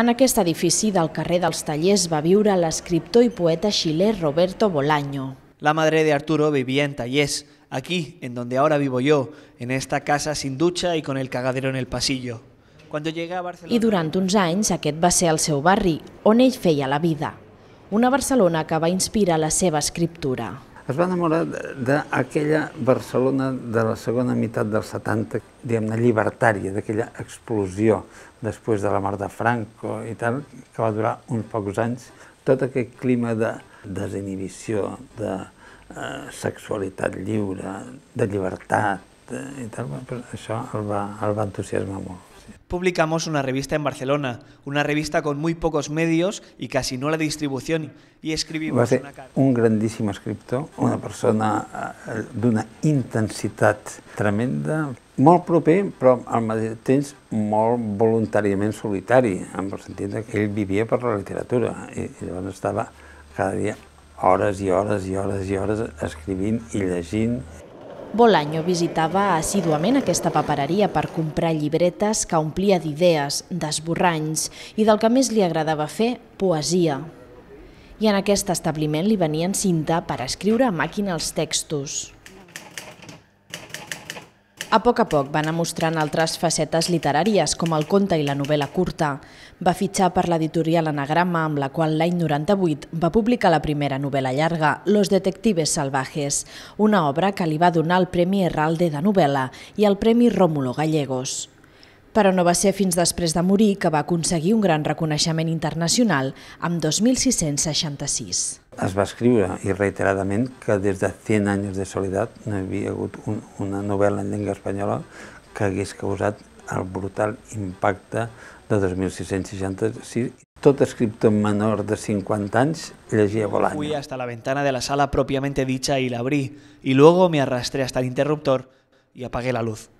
En aquest edifici del carrer dels Tallers va viure l'escriptor i poeta xilè Roberto Bolaño. La madre de Arturo vivía en Tallers, aquí, en donde ahora vivo yo, en esta casa sin ducha y con el cagadero en el pasillo. a Barcelona... I durant uns anys aquest va ser el seu barri, on ell feia la vida. Una Barcelona que va inspirar la seva escriptura es va enamorar d'aquella Barcelona de la segona meitat dels 70, diguem-ne, llibertària, d'aquella explosió després de la mort de Franco i tal, que va durar uns pocs anys, tot aquest clima de desinhibició, de eh, sexualitat lliure, de llibertat eh, i tal, això el va, el va entusiasmar molt publicamos una revista en Barcelona, una revista con muy pocos medios y casi no la distribución, y escribimos Va ser una carta. un grandíssim escriptor, una persona eh, d'una intensitat tremenda, molt proper, però al mateix temps molt voluntàriament solitari, en el sentit que ell vivia per la literatura i, llavors estava cada dia hores i hores i hores i hores escrivint i llegint Bolaño visitava assíduament aquesta papereria per comprar llibretes que omplia d'idees, d'esborranys i del que més li agradava fer, poesia. I en aquest establiment li venien cinta per escriure a màquina els textos. A poc a poc va anar mostrant altres facetes literàries, com el conte i la novel·la curta. Va fitxar per l'editorial Anagrama, amb la qual l'any 98 va publicar la primera novel·la llarga, Los detectives salvajes, una obra que li va donar el Premi Herralde de novel·la i el Premi Rómulo Gallegos. Però no va ser fins després de morir que va aconseguir un gran reconeixement internacional amb 2.666 es va escriure i reiteradament que des de 100 anys de soledat no hi havia hagut un, una novel·la en llengua espanyola que hagués causat el brutal impacte de 2666. Tot escriptor menor de 50 anys llegia volando. Fui hasta la ventana de la sala propiamente dicha y la abrí, y luego me arrastré hasta el interruptor y apagué la luz.